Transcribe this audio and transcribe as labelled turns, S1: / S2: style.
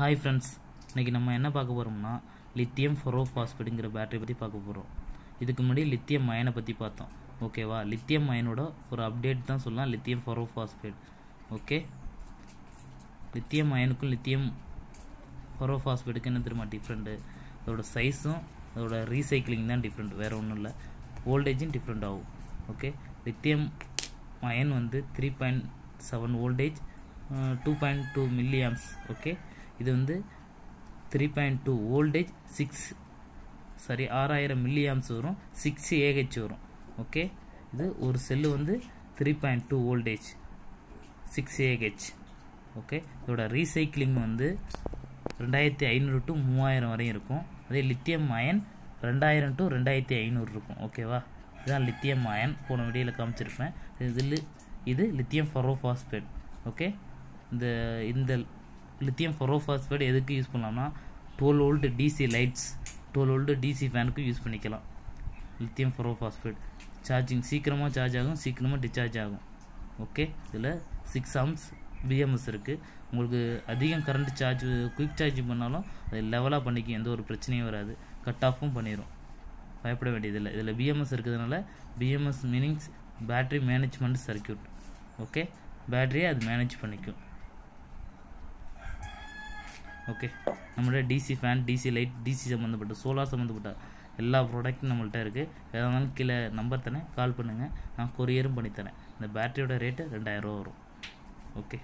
S1: hi friends இன்றைக்கி நம்ம என்ன பார்க்க போகிறோம்னா லித்தியம் ஃபொரோஃபாஸ்பேட்டுங்கிற பேட்டரி பற்றி பார்க்க போகிறோம் இதுக்கு முன்னாடி லித்தியம் மயனை பற்றி பார்த்தோம் ஓகேவா லித்தியம் மயனோட ஒரு அப்டேட் தான் சொல்லலாம் லித்தியம் ஃபாஸ்பேட் ஓகே லித்தியம் மயனுக்கும் லித்தியம் ஃபொரோஃபாஸ்பேட்டுக்கு என்ன தெரியுமா டிஃப்ரெண்ட்டு அதோட சைஸும் அதோட ரீசைக்கிளிங் தான் டிஃப்ரெண்ட் வேறு ஒன்றும் இல்லை ஓல்டேஜும் டிஃப்ரெண்ட் ஆகும் ஓகே லித்தியம் மயன் வந்து three point seven voltage two point two milli okay இது வந்து three point two voltage six sorry ஆறாயிரம் மில்லியாம்ஸ் வரும் சிக்ஸ் ஏஹெச் வரும் ஓகே இது ஒரு செல்லு வந்து three point two voltage six A H okay இதோட ரீசைக்கிளிங் வந்து ரெண்டாயிரத்தி ஐநூறு டு மூவாயிரம் வரையும் இருக்கும் அதே லித்தியம் அயன் ரெண்டாயிரம் டு ரெண்டாயிரத்தி ஐநூறு இருக்கும் ஓகேவா இதுதான் லித்தியம் அயன் போன வீடியோவில் காமிச்சிருப்பேன் இதில் இது லித்தியம் ஃபரோஃபாஸ்பேட் ஓகே இந்த இந்த லித்தியம் ஃபெரோஃபாஸ்பேட் எதுக்கு யூஸ் பண்ணலாம்னா twelve volt DC lights twelve volt DC ஃபேனுக்கும் யூஸ் பண்ணிக்கலாம் லித்தியம் ஃபெரோஃபாஸ்பேட் சார்ஜிங் சீக்கிரமாக சார்ஜ் ஆகும் சீக்கிரமாக டிஸ்சார்ஜ் ஆகும் ஓகே இதில் சிக்ஸ் ஆம்ஸ் பிஎம்எஸ் இருக்குது உங்களுக்கு அதிகம் கரண்ட் சார்ஜ் குயிக் சார்ஜ் பண்ணாலும் அது லெவலாக பண்ணிக்கும் எந்த ஒரு பிரச்சனையும் வராது கட் ஆஃபும் பண்ணிடும் பயப்பட வேண்டியதில்லை இதில் பிஎம்எஸ் இருக்கிறதுனால BMS meanings battery management circuit okay பேட்டரியை அது மேனேஜ் பண்ணிக்கும் ஓகே நம்மள்ட்ட DC fan DC light DC சம்மந்தப்பட்ட சோலார் சம்மந்தப்பட்ட எல்லா ப்ராடக்ட்டும் நம்மள்ட்ட இருக்குது எதாக இருந்தாலும் கீழே நம்பர் தரேன் கால் பண்ணுங்கள் நான் கொரியரும் பண்ணித்தரேன் இந்த பேட்டரியோட ரேட்டு ரெண்டாயிரரூவா வரும் ஓகே